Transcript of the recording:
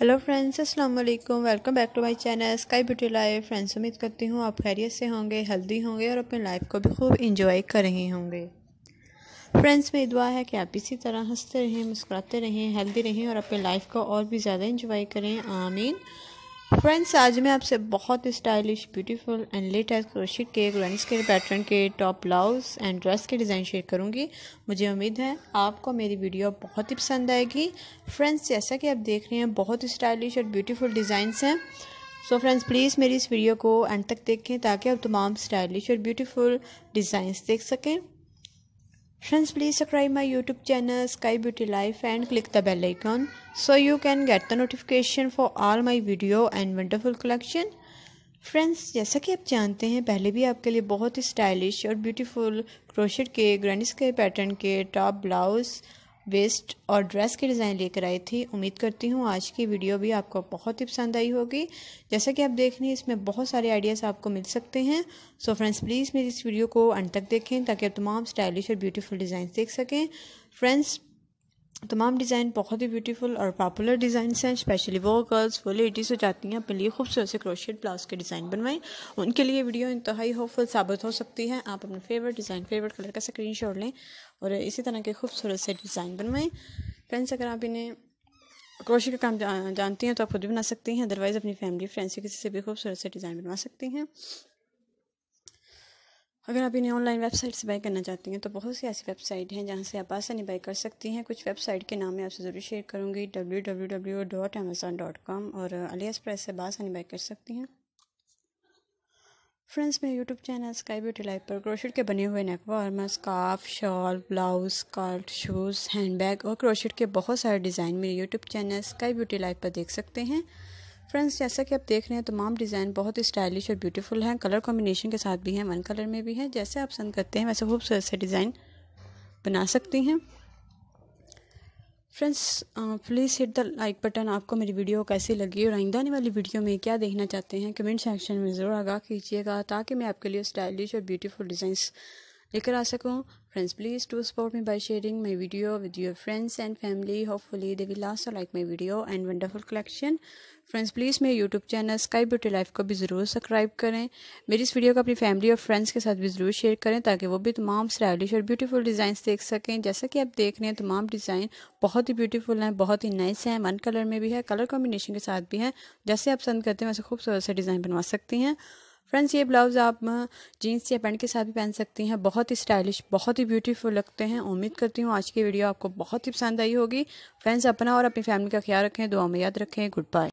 hello friends अस्सलाम वालेकुम welcome back to my channel sky beauty life friends उम्मीद करती हूँ आप खैरियत से होंगे हेल्दी होंगे और अपनी लाइफ को भी खूब इंजॉय कर रहे होंगे फ्रेंड्स मेरी दुआ है कि आप इसी तरह हंसते रहें मुस्कुराते रहें हेल्दी रहें और अपनी लाइफ को और भी ज़्यादा इंजॉय करें आमीन फ्रेंड्स आज मैं आपसे बहुत stylish beautiful and latest crochet के रनिस के पैटर्न के टॉप ब्लाउज एंड ड्रेस के डिज़ाइन शेयर करूंगी मुझे उम्मीद है आपको मेरी वीडियो बहुत ही पसंद आएगी फ्रेंड्स जैसा कि आप देख रहे हैं बहुत स्टाइलिश और ब्यूटीफुल डिज़ाइंस हैं सो फ्रेंड्स प्लीज़ मेरी इस वीडियो को एंड तक देखें ताकि आप तमाम स्टाइलिश और ब्यूटीफुल डिज़ाइंस देख सकें friends please subscribe my YouTube channel sky beauty life and click the bell icon so you can get the notification for all my video and wonderful collection friends जैसा कि आप जानते हैं पहले भी आपके लिए बहुत ही स्टाइलिश और ब्यूटीफुल क्रोशेड के ग्रैंड स्काई पैटर्न के टॉप ब्लाउज़ वेस्ट और ड्रेस के डिज़ाइन लेकर आई थी उम्मीद करती हूँ आज की वीडियो भी आपको बहुत ही पसंद आई होगी जैसा कि आप देख रहे हैं इसमें बहुत सारे आइडियाज़ आपको मिल सकते हैं सो फ्रेंड्स प्लीज़ मेरी इस वीडियो को अंत तक देखें ताकि आप तमाम स्टाइलिश और ब्यूटीफुल डिज़ाइन देख सकें फ्रेंड्स तमाम डिज़ाइन बहुत ही ब्यूटीफुल और पॉपुलर डिजाइन हैं स्पेशली वो गर्ल्स वो लेडीज़ हो जाती हैं अपने लिए खूबसूरत से क्रोशेड ब्लाउज़ के डिज़ाइन बनवाएं उनके लिए वीडियो इंतहाई होपफुल साबित हो सकती है आप अपने फेवरेट डिज़ाइन फेवरेट कलर का स्क्रीन शॉट लें और इसी तरह के खूबसूरत से डिज़ाइन बनवाएं फ्रेंड्स अगर आप इन्हें क्रोशी का काम जानती हैं तो आप खुद भी बना सकती हैं अदरवाइज़ अपनी फैमिली फ्रेंड्स से किसी से भी खूबसूरत से डिज़ाइन बनवा सकती हैं अगर आप इन्हें ऑनलाइन वेबसाइट से बाई करना चाहती हैं तो बहुत सी ऐसी वेबसाइट हैं जहाँ से आप आसानी बाई कर सकती हैं कुछ वेबसाइट के नाम मैं आपसे ज़रूर शेयर करूँगी W W W dot Amazon dot com और अली प्रेस से आसानी बाई कर सकती हैं फ्रेंड्स मेरे YouTube channel sky beauty life पर क्रोशेट के बने हुए neck warmer scarf shawl blouse skirt shoes handbag और क्रोशेट के बहुत सारे डिज़ाइन मेरे YouTube channel sky beauty life पर देख सकते हैं फ्रेंड्स जैसा कि आप देख रहे हैं तमाम डिज़ाइन बहुत ही स्टाइलिश और ब्यूटीफुल हैं कलर कॉम्बिनेशन के साथ भी हैं वन कलर में भी हैं जैसे आप पसंद करते हैं वैसे खूबसूरत से डिज़ाइन बना सकती हैं friends please hit the like button आपको मेरी वीडियो कैसी लगी और आइंदा आने वाली वीडियो में क्या देखना चाहते हैं कमेंट सेक्शन में ज़रूर आगाह कीजिएगा ताकि मैं आपके लिए स्टाइलिश और ब्यूटीफुल डिज़ाइंस लेकर आ सकूँ friends please to support me by sharing my video with your friends and family hopefully they will last like my video and wonderful collection friends please मेरे YouTube channel sky beauty life को भी ज़रूर subscribe करें मेरी इस video को अपनी family और फ्रेंड्स के साथ भी ज़रूर शेयर करें ताकि वो भी तमाम स्टाइलिश और ब्यूटीफुल डिज़ाइन देख सकें जैसा कि आप देख रहे हैं तमाम डिज़ाइन बहुत ही ब्यूटीफुल हैं बहुत ही नाइस हैं वन कलर में भी है कलर कॉम्बिनेशन के साथ भी हैं जैसे आप पसंद करते हैं वैसे खूबसूरत से डिज़ाइन बनवा सकती हैं फ्रेंड्स ये ब्लाउज़ आप जीन्स या पैंट के साथ भी पहन सकती हैं बहुत ही स्टाइलिश बहुत ही ब्यूटीफुल लगते हैं उम्मीद करती हूँ आज की वीडियो आपको बहुत ही पसंद आई होगी फ्रेंड्स अपना और अपनी फैमिली का ख्याल रखें दुआ में याद रखें गुड बाय